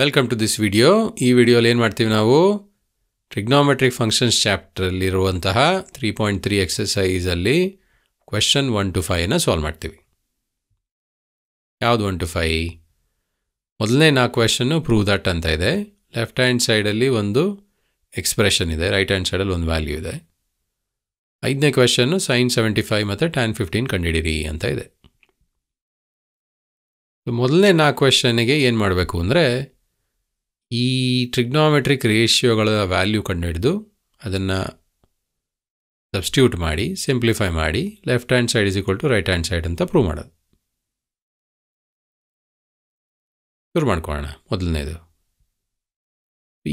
welcome to this video ಈ ವಿಡಿಯೋಲಿ ಏನು ಮಾಡ್ತೀವಿ ನಾವು ಟ್ರಿಗ್ನೋಮೆಟ್ರಿಕ್ ಫಂಕ್ಷನ್ಸ್ ಚಾಪ್ಟ್ರಲ್ಲಿರುವಂತಹ ತ್ರೀ ಪಾಯಿಂಟ್ ತ್ರೀ ಎಕ್ಸಸೈಸಲ್ಲಿ question one two five solve ಮಾಡ್ತೀವಿ ಯಾವುದು ಒನ್ ಟು ಫೈ ಮೊದಲನೇ ನಾಲ್ಕು ಕ್ವೆಶನ್ನು ಪ್ರೂವ್ ದಟ್ ಅಂತ ಇದೆ ಲೆಫ್ಟ್ ಹ್ಯಾಂಡ್ ಸೈಡಲ್ಲಿ ಒಂದು ಎಕ್ಸ್ಪ್ರೆಷನ್ ಇದೆ ರೈಟ್ ಹ್ಯಾಂಡ್ ಸೈಡಲ್ಲಿ ಒಂದು ವ್ಯಾಲ್ಯೂ ಇದೆ ಐದನೇ ಕ್ವೆಶನ್ನು ಸೈನ್ ಸೆವೆಂಟಿ ಫೈವ್ ಮತ್ತು ಟ್ಯಾನ್ ಫಿಫ್ಟೀನ್ ಕಂಡುಹಿಡಿರಿ ಅಂತ ಇದೆ ಮೊದಲನೇ ನಾಲ್ಕು ಕ್ವೆಶನಿಗೆ ಏನು ಮಾಡಬೇಕು ಅಂದರೆ ಈ ಟ್ರಿಗ್ನೋಮೆಟ್ರಿಕ್ ರೇಷಿಯೋಗಳ ವ್ಯಾಲ್ಯೂ ಕಂಡುಹಿಡಿದು ಅದನ್ನು ಸಬ್ಸ್ಟ್ಯೂಟ್ ಮಾಡಿ ಸಿಂಪ್ಲಿಫೈ ಮಾಡಿ left hand side is equal to right hand side ಅಂತ ಪ್ರೂವ್ ಮಾಡೋದು ಶುರು ಮಾಡ್ಕೊಳ್ಳೋಣ ಮೊದಲನೇದು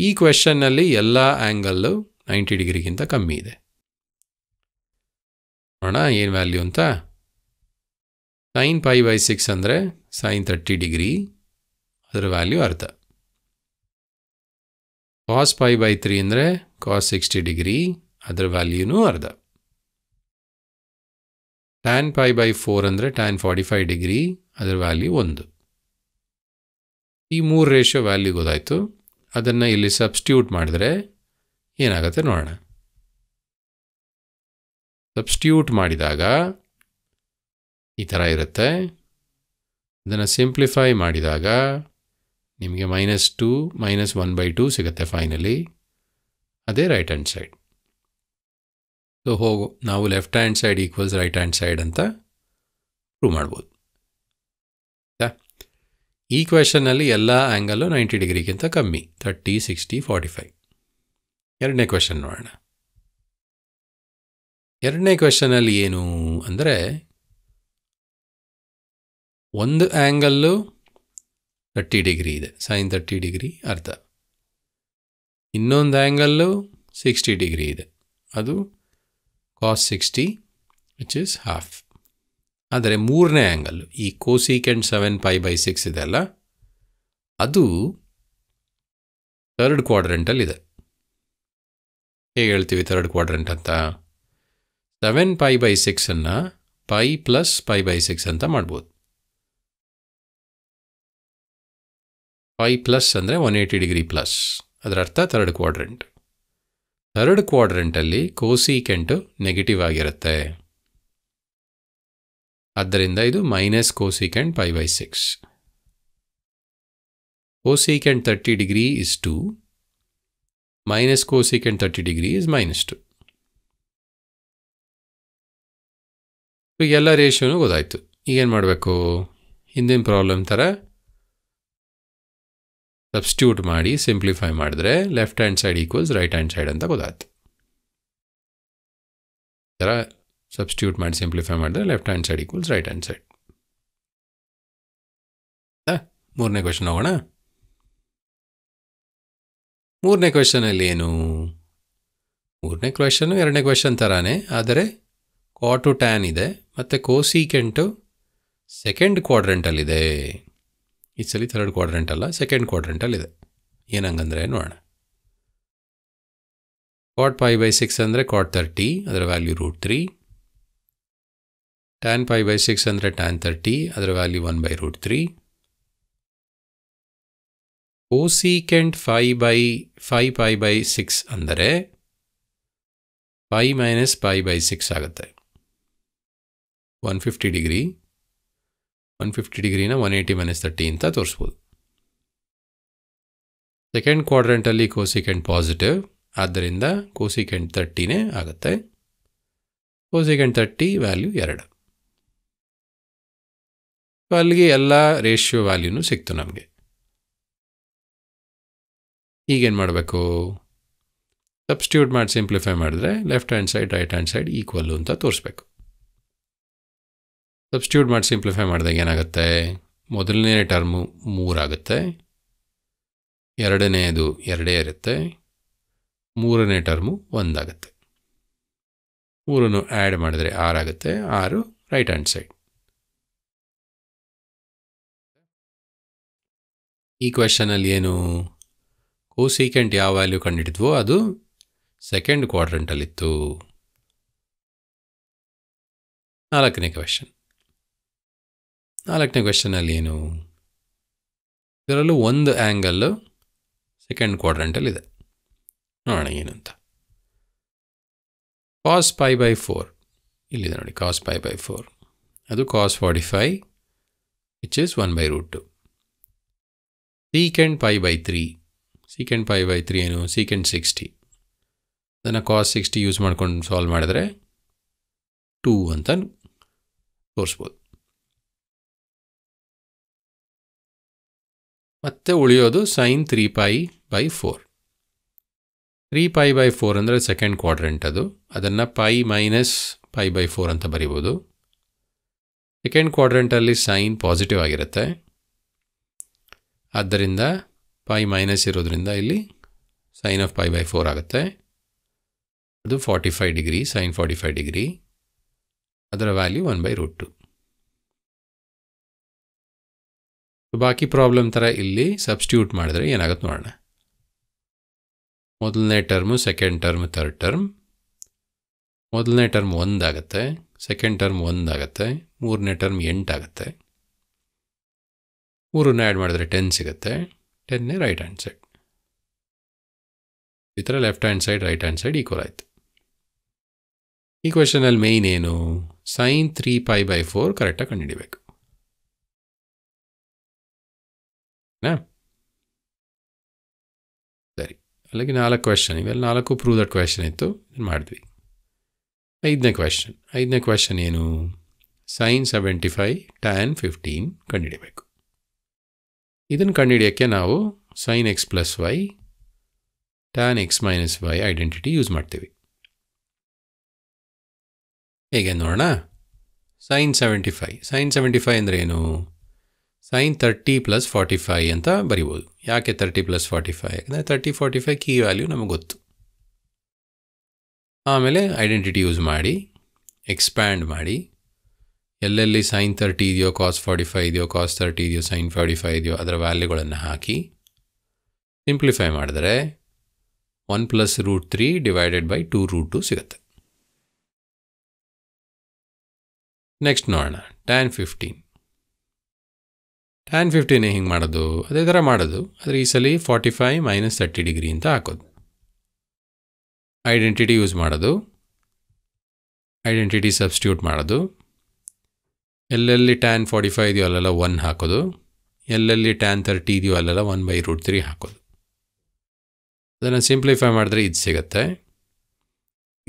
ಈ ಕ್ವೆಶನ್ನಲ್ಲಿ ಎಲ್ಲ ಆ್ಯಂಗಲ್ಲು ನೈಂಟಿ ಡಿಗ್ರಿಗಿಂತ ಕಮ್ಮಿ ಇದೆ ನೋಡೋಣ ಏನು ವ್ಯಾಲ್ಯೂ ಅಂತ ಸೈನ್ ಫೈ ಬೈ ಸಿಕ್ಸ್ ಅಂದರೆ ಸೈನ್ ತರ್ಟಿ ಡಿಗ್ರಿ ಅದರ ವ್ಯಾಲ್ಯೂ ಅರ್ಥ ಕಾಸ್ ಪೈ ಬೈ ತ್ರೀ ಅಂದರೆ ಕಾಸ್ ಸಿಕ್ಸ್ಟಿ ಡಿಗ್ರಿ ಅದರ ವ್ಯಾಲ್ಯೂನೂ ಅರ್ಧ ಟ್ಯಾನ್ ಪೈ ಬೈ ಫೋರ್ ಅಂದರೆ ಟ್ಯಾನ್ ಫಾರ್ಟಿ ಫೈವ್ ಡಿಗ್ರಿ ಅದರ ವ್ಯಾಲ್ಯೂ ಒಂದು ಈ ಮೂರು ರೇಷ್ಯೋ ವ್ಯಾಲ್ಯೂ ಗೊತ್ತಾಯಿತು ಅದನ್ನು ಇಲ್ಲಿ ಸಬ್ಸ್ಟ್ಯೂಟ್ ಮಾಡಿದ್ರೆ ಏನಾಗುತ್ತೆ ನೋಡೋಣ ಸಬ್ಸ್ಟ್ಯೂಟ್ ಮಾಡಿದಾಗ ಈ ಥರ ಇರುತ್ತೆ ಅದನ್ನು ಸಿಂಪ್ಲಿಫೈ ಮಾಡಿದಾಗ ನಿಮಗೆ minus two minus one by two ಸಿಗುತ್ತೆ ಫೈನಲಿ ಅದೇ ರೈಟ್ ಹ್ಯಾಂಡ್ ಸೈಡ್ ಸೊ ಹೋಗು ನಾವು left hand side equals right hand side ಅಂತ ಪ್ರೂವ್ ಮಾಡ್ಬೋದು ಈ ಕ್ವೆಶನ್ನಲ್ಲಿ ಎಲ್ಲ ಆ್ಯಂಗಲ್ಲು ನೈಂಟಿ ಡಿಗ್ರಿಗಿಂತ ಕಮ್ಮಿ ತರ್ಟಿ ಸಿಕ್ಸ್ಟಿ ಫಾರ್ಟಿ ಫೈವ್ ಎರಡನೇ ಕ್ವೆಶನ್ ನೋಡೋಣ ಎರಡನೇ ಕ್ವೆಶನಲ್ಲಿ ಏನು ಅಂದರೆ ಒಂದು ಆ್ಯಂಗಲ್ಲು ತರ್ಟಿ ಡಿಗ್ರಿ ಇದೆ ಸೈನ್ ತರ್ಟಿ ಡಿಗ್ರಿ ಅರ್ಧ ಇನ್ನೊಂದು ಆ್ಯಂಗಲ್ಲು ಸಿಕ್ಸ್ಟಿ ಡಿಗ್ರಿ ಇದೆ ಅದು cos sixty which is half ಆದರೆ ಮೂರನೇ ಆ್ಯಂಗಲ್ಲು ಈ cosecant seven pi by six ಇದೆ ಅಲ್ಲ ಅದು ಥರ್ಡ್ ಕ್ವಾಡ್ರೆಂಟಲ್ಲಿದೆ ಹೇಗೆ ಹೇಳ್ತೀವಿ ಥರ್ಡ್ ಕ್ವಾಡ್ರೆಂಟ್ ಅಂತ ಸೆವೆನ್ ಪೈ ಬೈ ಸಿಕ್ಸನ್ನು pi plus pi by six ಅಂತ ಮಾಡ್ಬೋದು ಫೈ ಪ್ಲಸ್ ಅಂದರೆ ಒನ್ ಏಯ್ಟಿ ಡಿಗ್ರಿ ಪ್ಲಸ್ ಅದರ ಅರ್ಥ ಥರ್ಡ್ ಕ್ವಾಡ್ರೆಂಟ್ ಥರ್ಡ್ ಕ್ವಾಡ್ರೆಂಟಲ್ಲಿ ಕೋಸಿಕೆಂಟು ನೆಗೆಟಿವ್ ಆಗಿರುತ್ತೆ ಆದ್ದರಿಂದ ಇದು minus cosecant pi by six cosecant thirty degree is two minus cosecant thirty degree is minus two ಎಲ್ಲ ರೇಷಿಯೋನು ಗೊತ್ತಾಯಿತು ಈಗೇನು ಮಾಡಬೇಕು ಹಿಂದಿನ ಪ್ರಾಬ್ಲಮ್ ಥರ ಸಬ್ಸ್ಟ್ಯೂಟ್ ಮಾಡಿ ಸಿಂಪ್ಲಿಫೈ ಮಾಡಿದ್ರೆ left hand side equals right hand side ಅಂತ ಗೊತ್ತಾಯ್ತು ಥರ ಸಬ್ಸ್ಟ್ಯೂಟ್ ಮಾಡಿ ಸಿಂಪ್ಲಿಫೈ ಮಾಡಿದ್ರೆ left hand side equals right hand side ಮೂರನೇ ಕ್ವೆಶನ್ ಹೋಗೋಣ ಮೂರನೇ ಕ್ವಶನಲ್ಲಿ ಏನು ಮೂರನೇ ಕ್ವೆಶನ್ನು ಎರಡನೇ ಕ್ವೆಶನ್ ಥರಾನೇ ಆದರೆ ಕ್ವಾಟು ಟ್ಯಾನ್ ಇದೆ ಮತ್ತು ಕೆಂಟು ಸೆಕೆಂಡ್ ಕ್ವಾಡ್ರೆಂಟಲ್ಲಿದೆ ಈ ಸಲ ಥರ್ಡ್ ಕ್ವಾಡ್ರೆಂಟ್ ಅಲ್ಲ ಸೆಕೆಂಡ್ ಇದೆ ಏನಂಗಂದರೆ ನೋಡೋಣ ಕ್ವಾಟ್ ಫೈ ಬೈ ಸಿಕ್ಸ್ ಅಂದರೆ ಕ್ವಾಟ್ ತರ್ಟಿ ಅದರ value root three tan pi by six ಅಂದರೆ ಟ್ಯಾನ್ ತರ್ಟಿ ಅದರ value one by root three ಕೆಂಟ್ pi by pi pi by six ಅಂದರೆ pi minus pi by six ಆಗುತ್ತೆ one fifty degree one fifty ಡಿಗ್ರಿನ one eighty minus thirty ಅಂತ ತೋರಿಸ್ಬೋದು second ಕ್ವಾಡ್ರೆಂಟಲ್ಲಿ cosecant positive ಆದ್ದರಿಂದ ಕೋಸಿಕೆಂಟ್ ತರ್ಟಿನೇ ಆಗುತ್ತೆ ಕೋಸಿಕೆಂಟ್ ತರ್ಟಿ ವ್ಯಾಲ್ಯೂ ಎರಡು ಸೊ ಅಲ್ಲಿಗೆ ಎಲ್ಲ ರೇಷಿಯೋ ವ್ಯಾಲ್ಯೂನು ಸಿಕ್ತು ನಮಗೆ ಈಗೇನು ಮಾಡಬೇಕು ಸಬ್ಸ್ಟ್ಯೂಟ್ ಮಾಡಿ ಸಿಂಪ್ಲಿಫೈ ಮಾಡಿದ್ರೆ left hand side right hand side equal ಅಂತ ತೋರಿಸ್ಬೇಕು ಸಬ್ಸ್ಟ್ಯೂಟ್ ಮಾಡಿ ಸಿಂಪ್ಲಿಫೈ ಮಾಡಿದಾಗ ಏನಾಗುತ್ತೆ ಮೊದಲನೇ ಟರ್ಮು ಮೂರಾಗುತ್ತೆ ಎರಡನೆಯದು ಎರಡೇ ಇರುತ್ತೆ ಮೂರನೇ ಟರ್ಮು ಒಂದಾಗುತ್ತೆ ಮೂರನ್ನು ಆ್ಯಡ್ ಮಾಡಿದರೆ ಆರಾಗುತ್ತೆ ಆರು ರೈಟ್ ಹ್ಯಾಂಡ್ ಸೈಡ್ ಈ ಕ್ವೆಶನಲ್ಲಿ ಏನು ಕೋಸೀಕೆಂಟ್ ಯಾವ ವ್ಯಾಲ್ಯೂ ಕಂಡುಹಿಡಿದ್ವೋ ಅದು ಸೆಕೆಂಡ್ ಕ್ವಾಡ್ರೆಂಟಲ್ಲಿತ್ತು ನಾಲ್ಕನೇ ಕ್ವೆಶನ್ ನಾಲ್ಕನೇ ಕ್ವೆಶನಲ್ಲಿ ಏನು ಇದರಲ್ಲೂ ಒಂದು ಆ್ಯಂಗಲ್ಲು ಸೆಕೆಂಡ್ ಇದೆ ನೋಡೋಣ ಅಂತ ಕಾಸ್ ಪೈ ಬೈ ಫೋರ್ ಇಲ್ಲಿದೆ ನೋಡಿ ಕಾಸ್ ಪೈ ಬೈ ಫೋರ್ ಅದು cos forty five which is one by root two secant pi by three secant pi by three ಏನು ಸೀಕೆಂಡ್ ಸಿಕ್ಸ್ಟಿ ಅದನ್ನು ಕಾಸ್ ಸಿಕ್ಸ್ಟಿ ಯೂಸ್ ಮಾಡ್ಕೊಂಡು ಸಾಲ್ವ್ ಮಾಡಿದ್ರೆ ಟೂ ಅಂತ ತೋರಿಸ್ಬೋದು ಮತ್ತೆ ಉಳಿಯೋದು sine three pi by four three pi by four ಅಂದರೆ second quadrant ಅದು ಅದನ್ನು pi minus pi by four ಅಂತ ಬರಿಬೋದು ಸೆಕೆಂಡ್ ಕ್ವಾಡ್ರೆಂಟಲ್ಲಿ ಸೈನ್ ಪಾಸಿಟಿವ್ ಆಗಿರುತ್ತೆ ಆದ್ದರಿಂದ ಪೈ ಮೈನಸ್ ಇರೋದರಿಂದ ಇಲ್ಲಿ sine of pi by four ಆಗುತ್ತೆ ಅದು forty five degree sine forty five degree ಅದರ value one by root two so ಬಾಕಿ ಪ್ರಾಬ್ಲಮ್ ಥರ ಇಲ್ಲಿ ಸಬ್ಸ್ಟ್ಯೂಟ್ ಮಾಡಿದ್ರೆ ಏನಾಗುತ್ತೆ ನೋಡೋಣ ಮೊದಲನೇ term second term third term ಮೊದಲನೇ ಟರ್ಮ್ ಒಂದಾಗುತ್ತೆ ಸೆಕೆಂಡ್ ಟರ್ಮ್ ಒಂದಾಗುತ್ತೆ ಮೂರನೇ ಟರ್ಮ್ ಎಂಟಾಗುತ್ತೆ ಮೂರನ್ನ ಆ್ಯಡ್ ಮಾಡಿದ್ರೆ ಟೆನ್ ಸಿಗುತ್ತೆ ಟೆನ್ನೇ ರೈಟ್ ಹ್ಯಾಂಡ್ ಸೈಡ್ ಈ ಥರ left hand side right hand side equal ಆಯಿತು ಈ ಕ್ವೆಶನಲ್ಲಿ ಮೇಯ್ನ್ ಏನು sine three pi by four ಕರೆಕ್ಟಾಗಿ ಕಂಡುಹಿಡಿಬೇಕು ಸರಿ ಅಲ್ಲಿಗೆ ನಾಲ್ಕು ಕ್ವೆಶನ್ ಇವೆಲ್ಲ ನಾಲ್ಕು ಪ್ರೂವ್ ದಟ್ ಕ್ವೆಶನ್ ಇತ್ತು ಮಾಡಿದ್ವಿ ಐದನೇ ಕ್ವೆಶನ್ ಐದನೇ ಕ್ವೆಶನ್ ಏನು sine seventy five tan fifteen ಕಂಡುಹಿಡಬೇಕು ಇದನ್ನು ಕಂಡುಹಿಡಿಯೋಕ್ಕೆ ನಾವು sine x plus y tan x minus y identity use ಮಾಡ್ತೀವಿ ಹೇಗೆ ನೋಡೋಣ sine seventy five sine seventy five ಅಂದರೆ ಏನು sine thirty plus forty five ಅಂತ ಬರಿಬೋದು ಯಾಕೆ ತರ್ಟಿ ಪ್ಲಸ್ ಫಾರ್ಟಿ ಫೈ ಯಾಕಂದರೆ ತರ್ಟಿ ಫಾರ್ಟಿ ಫೈ ಕೀ ವ್ಯಾಲ್ಯೂ ನಮಗೆ ಗೊತ್ತು ಆಮೇಲೆ ಐಡೆಂಟಿಟಿ ಯೂಸ್ ಮಾಡಿ ಎಕ್ಸ್ಪ್ಯಾಂಡ್ ಮಾಡಿ ಎಲ್ಲೆಲ್ಲಿ ಸೈನ್ ತರ್ಟಿ ಇದೆಯೋ ಕಾಸ್ ಫಾರ್ಟಿ ಫೈ ಇದೆಯೋ ಕಾಸ್ ತರ್ಟಿ ಇದೆಯೋ ಸೈನ್ ಫಾರ್ಟಿ ಫೈ ಇದೆಯೋ ಅದರ ವ್ಯಾಲ್ಯೂಗಳನ್ನು ಹಾಕಿ ಸಿಂಪ್ಲಿಫೈ ಮಾಡಿದ್ರೆ one plus root three divided by two root two ಸಿಗುತ್ತೆ ನೆಕ್ಸ್ಟ್ ನೋಡೋಣ ಟ್ಯಾನ್ ಫಿಫ್ಟೀನ್ ಟ್ಯಾನ್ ಫಿಫ್ಟಿನೇ ಹಿಂಗೆ ಮಾಡೋದು ಅದೇ ಥರ ಮಾಡೋದು ಆದರೆ ಈ ಸಲ forty five minus thirty degree ಅಂತ ಹಾಕೋದು ಐಡೆಂಟಿಟಿ ಯೂಸ್ ಮಾಡೋದು ಐಡೆಂಟಿಟಿ ಸಬ್ಸ್ಟ್ಯೂಟ್ ಮಾಡೋದು ಎಲ್ಲೆಲ್ಲಿ ಟ್ಯಾನ್ ಫಾರ್ಟಿ ಫೈವ್ ಇದೆಯೋ ಅಲ್ಲೆಲ್ಲ ಒನ್ ಹಾಕೋದು ಎಲ್ಲೆಲ್ಲಿ ಟ್ಯಾನ್ ತರ್ಟಿ ಇದೆಯೋ ಅಲ್ಲೆಲ್ಲ ಒನ್ ಬೈ ರೂಟ್ ತ್ರೀ ಹಾಕೋದು ಅದನ್ನು ಸಿಂಪ್ಲಿಫೈ ಮಾಡಿದ್ರೆ ಇದು ಸಿಗತ್ತೆ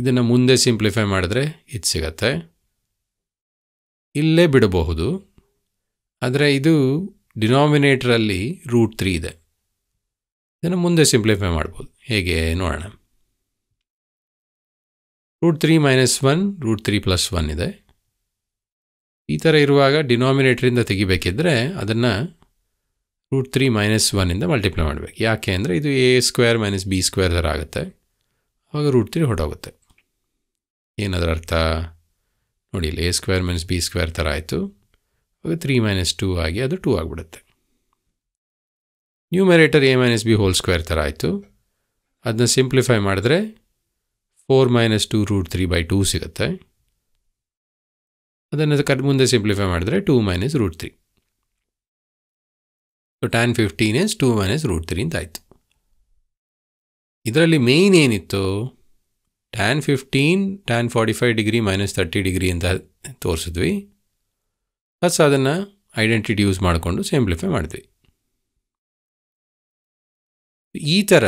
ಇದನ್ನು ಮುಂದೆ ಸಿಂಪ್ಲಿಫೈ ಮಾಡಿದ್ರೆ ಇದು ಸಿಗತ್ತೆ ಇಲ್ಲೇ ಬಿಡಬಹುದು ಆದರೆ ಇದು ಡಿನಾಮಿನೇಟ್ರಲ್ಲಿ ರೂಟ್ ತ್ರೀ ಇದೆ ಇದನ್ನು ಮುಂದೆ ಸಿಂಪ್ಲಿಫೈ ಮಾಡ್ಬೋದು ಹೇಗೆ ನೋಡೋಣ root three minus one root three plus one ಇದೆ ಈ ಥರ ಇರುವಾಗ ಡಿನಾಮಿನೇಟ್ರಿಂದ ತೆಗಿಬೇಕಿದ್ರೆ ಅದನ್ನು ರೂಟ್ ತ್ರೀ ಮೈನಸ್ ಒನ್ನಿಂದ ಮಲ್ಟಿಪ್ಲೈ ಮಾಡಬೇಕು ಯಾಕೆ ಅಂದರೆ ಇದು A square minus B square ಥರ ಆಗುತ್ತೆ ಆವಾಗ ರೂಟ್ ತ್ರೀ ಹೊಡೋಗುತ್ತೆ ಏನದರ ಅರ್ಥ ನೋಡಿ ಇಲ್ಲಿ A square minus B square ಥರ ಆಯಿತು ಅವಾಗ ತ್ರೀ ಮೈನಸ್ ಟೂ ಆಗಿ ಅದು ಟೂ ಆಗಿಬಿಡುತ್ತೆ numerator A minus B whole square ಥರ ಆಯಿತು ಅದನ್ನ ಸಿಂಪ್ಲಿಫೈ ಮಾಡಿದ್ರೆ four minus two root three by two ಸಿಗುತ್ತೆ ಅದನ್ನು ಕಟ್ ಮುಂದೆ ಸಿಂಪ್ಲಿಫೈ ಮಾಡಿದ್ರೆ two minus root three so tan fifteen is two minus root three ಅಂತ ಆಯಿತು ಇದರಲ್ಲಿ ಮೇಯ್ನ್ ಏನಿತ್ತು tan fifteen tan forty five degree minus thirty degree ಅಂತ ತೋರಿಸಿದ್ವಿ ಪ್ಲಸ್ ಅದನ್ನು ಐಡೆಂಟಿಟಿ ಯೂಸ್ ಮಾಡಿಕೊಂಡು ಸಿಂಪ್ಲಿಫೈ ಮಾಡಿದ್ವಿ ಈ ಥರ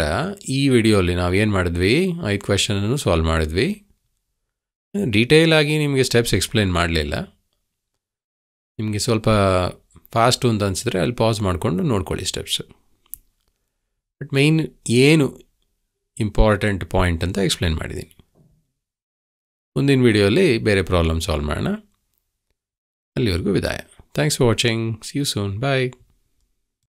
ಈ ವಿಡಿಯೋಲಿ ನಾವು ಏನು ಮಾಡಿದ್ವಿ ಐದು ಕ್ವೆಶನನ್ನು ಸಾಲ್ವ್ ಮಾಡಿದ್ವಿ ಡೀಟೇಲ್ ಆಗಿ ನಿಮಗೆ ಸ್ಟೆಪ್ಸ್ ಎಕ್ಸ್ಪ್ಲೇನ್ ಮಾಡಲಿಲ್ಲ ನಿಮಗೆ ಸ್ವಲ್ಪ ಫಾಸ್ಟು ಅಂತ ಅನಿಸಿದ್ರೆ ಅಲ್ಲಿ ಪಾಸ್ ಮಾಡಿಕೊಂಡು ನೋಡ್ಕೊಳ್ಳಿ ಸ್ಟೆಪ್ಸ್ ಬಟ್ ಮೇಯ್ನ್ ಏನು ಇಂಪಾರ್ಟೆಂಟ್ ಪಾಯಿಂಟ್ ಅಂತ ಎಕ್ಸ್ಪ್ಲೇನ್ ಮಾಡಿದ್ದೀನಿ ಮುಂದಿನ ವಿಡಿಯೋಲಿ ಬೇರೆ ಪ್ರಾಬ್ಲಮ್ ಸಾಲ್ವ್ ಮಾಡೋಣ ಅಲ್ಲಿವರೆಗೂ ವಿದಾಯ thanks for watching see you soon bye